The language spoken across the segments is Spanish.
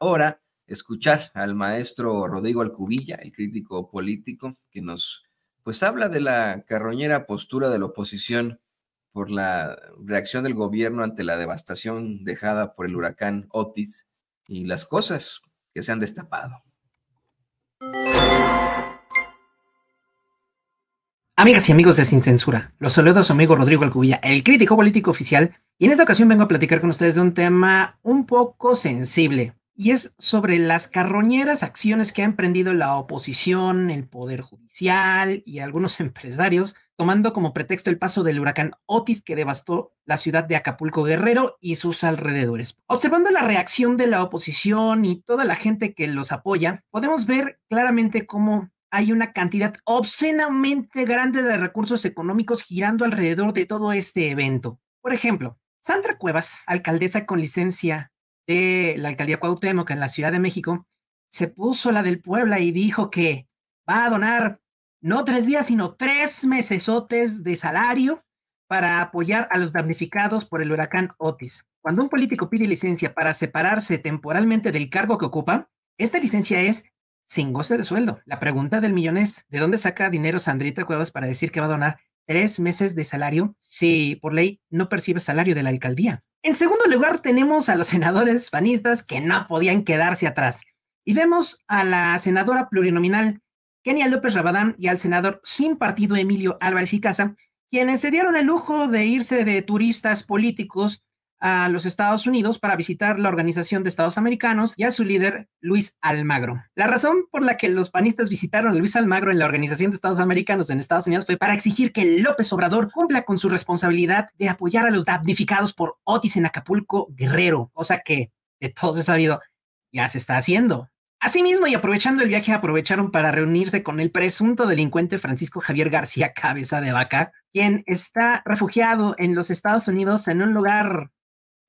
ahora escuchar al maestro Rodrigo Alcubilla, el crítico político, que nos pues habla de la carroñera postura de la oposición por la reacción del gobierno ante la devastación dejada por el huracán Otis y las cosas que se han destapado. Amigas y amigos de Sin Censura, los saludos amigo Rodrigo Alcubilla, el crítico político oficial y en esta ocasión vengo a platicar con ustedes de un tema un poco sensible, y es sobre las carroñeras acciones que ha emprendido la oposición, el Poder Judicial y algunos empresarios, tomando como pretexto el paso del huracán Otis que devastó la ciudad de Acapulco Guerrero y sus alrededores. Observando la reacción de la oposición y toda la gente que los apoya, podemos ver claramente cómo hay una cantidad obscenamente grande de recursos económicos girando alrededor de todo este evento. Por ejemplo, Sandra Cuevas, alcaldesa con licencia de la alcaldía Cuauhtémoc en la Ciudad de México, se puso la del Puebla y dijo que va a donar no tres días, sino tres mesesotes de salario para apoyar a los damnificados por el huracán Otis. Cuando un político pide licencia para separarse temporalmente del cargo que ocupa, esta licencia es sin goce de sueldo. La pregunta del millón es, ¿de dónde saca dinero Sandrita Cuevas para decir que va a donar tres meses de salario si eh, por ley no percibe salario de la alcaldía. En segundo lugar, tenemos a los senadores panistas que no podían quedarse atrás. Y vemos a la senadora plurinominal Kenia López Rabadán y al senador sin partido Emilio Álvarez y Casa, quienes se dieron el lujo de irse de turistas políticos a los Estados Unidos para visitar la Organización de Estados Americanos y a su líder Luis Almagro. La razón por la que los panistas visitaron a Luis Almagro en la Organización de Estados Americanos en Estados Unidos fue para exigir que López Obrador cumpla con su responsabilidad de apoyar a los damnificados por Otis en Acapulco Guerrero, cosa que de todos he sabido ya se está haciendo. Asimismo, y aprovechando el viaje, aprovecharon para reunirse con el presunto delincuente Francisco Javier García Cabeza de Vaca, quien está refugiado en los Estados Unidos en un lugar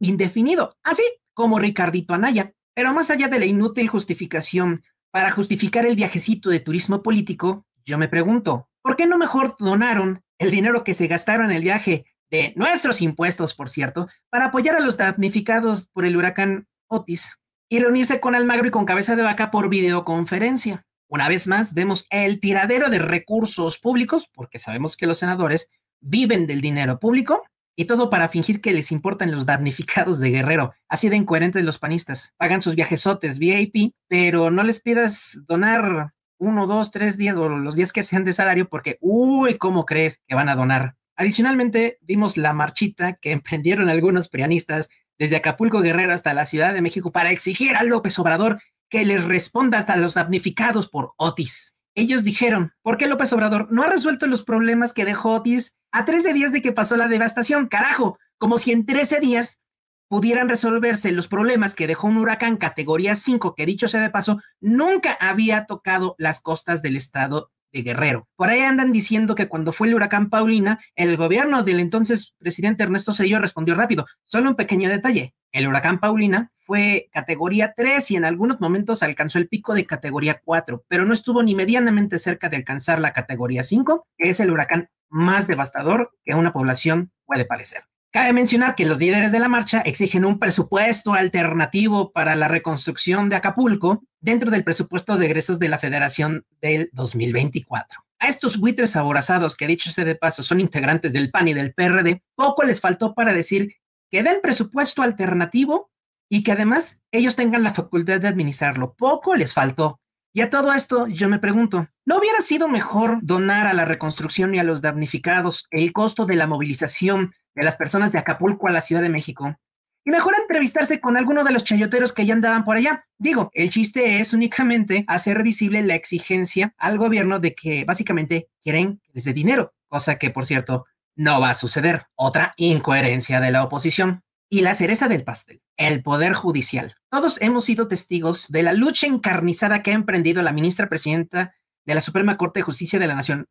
indefinido, así como Ricardito Anaya. Pero más allá de la inútil justificación para justificar el viajecito de turismo político, yo me pregunto, ¿por qué no mejor donaron el dinero que se gastaron en el viaje de nuestros impuestos, por cierto, para apoyar a los damnificados por el huracán Otis y reunirse con Almagro y con Cabeza de Vaca por videoconferencia? Una vez más, vemos el tiradero de recursos públicos, porque sabemos que los senadores viven del dinero público, y todo para fingir que les importan los damnificados de Guerrero. Así de incoherentes los panistas. Pagan sus viajesotes VIP, pero no les pidas donar uno, dos, tres días o los días que sean de salario porque, uy, ¿cómo crees que van a donar? Adicionalmente, vimos la marchita que emprendieron algunos prianistas desde Acapulco Guerrero hasta la Ciudad de México para exigir a López Obrador que les responda hasta los damnificados por Otis. Ellos dijeron, ¿por qué López Obrador no ha resuelto los problemas que dejó Otis a 13 días de que pasó la devastación? Carajo, como si en 13 días pudieran resolverse los problemas que dejó un huracán categoría 5, que dicho sea de paso, nunca había tocado las costas del estado de Guerrero. Por ahí andan diciendo que cuando fue el huracán Paulina, el gobierno del entonces presidente Ernesto sello respondió rápido. Solo un pequeño detalle. El huracán Paulina fue categoría 3 y en algunos momentos alcanzó el pico de categoría 4, pero no estuvo ni medianamente cerca de alcanzar la categoría 5, que es el huracán más devastador que una población puede parecer. Cabe mencionar que los líderes de la marcha exigen un presupuesto alternativo para la reconstrucción de Acapulco dentro del presupuesto de egresos de la Federación del 2024. A estos buitres aborazados, que dicho sea de paso, son integrantes del PAN y del PRD, poco les faltó para decir que den presupuesto alternativo y que además ellos tengan la facultad de administrarlo. Poco les faltó. Y a todo esto yo me pregunto, ¿no hubiera sido mejor donar a la reconstrucción y a los damnificados el costo de la movilización de las personas de Acapulco a la Ciudad de México. Y mejor entrevistarse con alguno de los chayoteros que ya andaban por allá. Digo, el chiste es únicamente hacer visible la exigencia al gobierno de que básicamente quieren desde dinero, cosa que por cierto no va a suceder. Otra incoherencia de la oposición. Y la cereza del pastel, el Poder Judicial. Todos hemos sido testigos de la lucha encarnizada que ha emprendido la ministra presidenta de la Suprema Corte de Justicia de la Nación,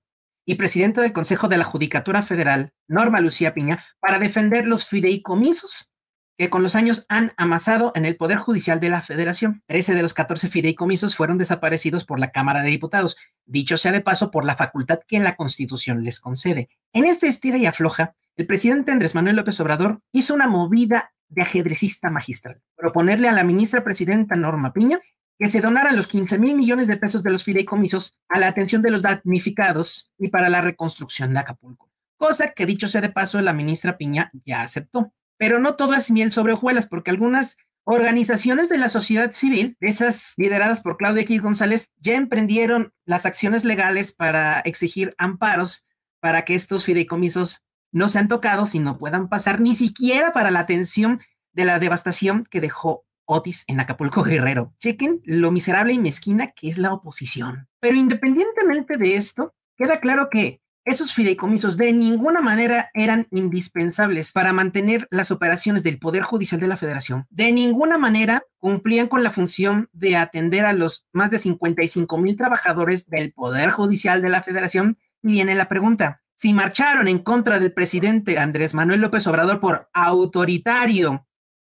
y presidenta del Consejo de la Judicatura Federal, Norma Lucía Piña, para defender los fideicomisos que con los años han amasado en el Poder Judicial de la Federación. Trece de los catorce fideicomisos fueron desaparecidos por la Cámara de Diputados, dicho sea de paso por la facultad que en la Constitución les concede. En este estira y afloja, el presidente Andrés Manuel López Obrador hizo una movida de ajedrecista magistral, proponerle a la ministra presidenta Norma Piña que se donaran los 15 mil millones de pesos de los fideicomisos a la atención de los damnificados y para la reconstrucción de Acapulco, cosa que dicho sea de paso la ministra Piña ya aceptó. Pero no todo es miel sobre hojuelas, porque algunas Organizaciones de la sociedad civil, esas lideradas por Claudia X González, ya emprendieron las acciones legales para exigir amparos para que estos fideicomisos no sean tocados y no puedan pasar ni siquiera para la atención de la devastación que dejó Otis en Acapulco Guerrero. Chequen lo miserable y mezquina que es la oposición. Pero independientemente de esto, queda claro que esos fideicomisos de ninguna manera eran indispensables para mantener las operaciones del Poder Judicial de la Federación. De ninguna manera cumplían con la función de atender a los más de 55 mil trabajadores del Poder Judicial de la Federación. Y viene la pregunta, si marcharon en contra del presidente Andrés Manuel López Obrador por autoritario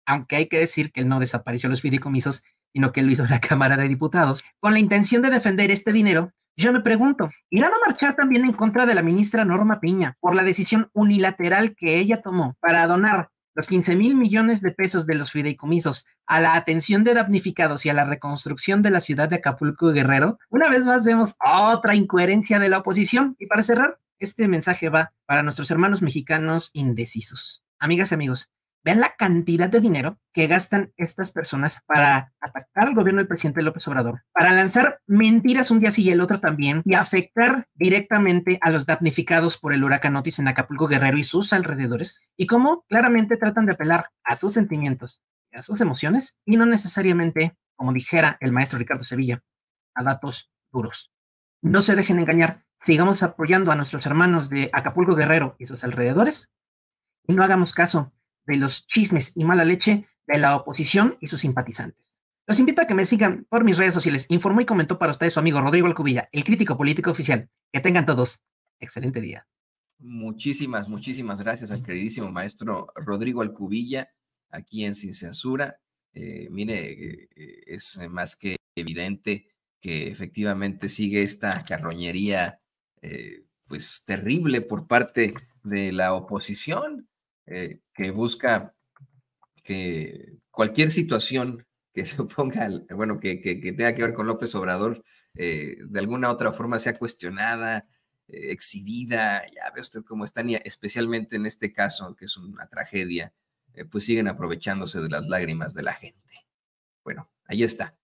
aunque hay que decir que él no desapareció los fideicomisos, sino que lo hizo la Cámara de Diputados, con la intención de defender este dinero, yo me pregunto, ¿irán a marchar también en contra de la ministra Norma Piña por la decisión unilateral que ella tomó para donar los 15 mil millones de pesos de los fideicomisos a la atención de damnificados y a la reconstrucción de la ciudad de Acapulco Guerrero, una vez más vemos otra incoherencia de la oposición. Y para cerrar, este mensaje va para nuestros hermanos mexicanos indecisos. Amigas y amigos, Vean la cantidad de dinero que gastan estas personas para atacar al gobierno del presidente López Obrador, para lanzar mentiras un día sí y el otro también y afectar directamente a los damnificados por el huracán Otis en Acapulco Guerrero y sus alrededores, y cómo claramente tratan de apelar a sus sentimientos, a sus emociones y no necesariamente, como dijera el maestro Ricardo Sevilla, a datos duros. No se dejen engañar, sigamos apoyando a nuestros hermanos de Acapulco Guerrero y sus alrededores y no hagamos caso de los chismes y mala leche de la oposición y sus simpatizantes. Los invito a que me sigan por mis redes sociales. Informó y comentó para ustedes su amigo Rodrigo Alcubilla, el crítico político oficial. Que tengan todos excelente día. Muchísimas, muchísimas gracias al queridísimo maestro Rodrigo Alcubilla, aquí en Sin Censura. Eh, mire, eh, eh, es más que evidente que efectivamente sigue esta carroñería, pues terrible por parte de la oposición. Eh, que busca que cualquier situación que se oponga, bueno, que, que, tenga que ver con López Obrador, eh, de alguna u otra forma sea cuestionada, eh, exhibida, ya ve usted cómo están, y especialmente en este caso, que es una tragedia, pues siguen aprovechándose de las lágrimas de la gente. Bueno, ahí está.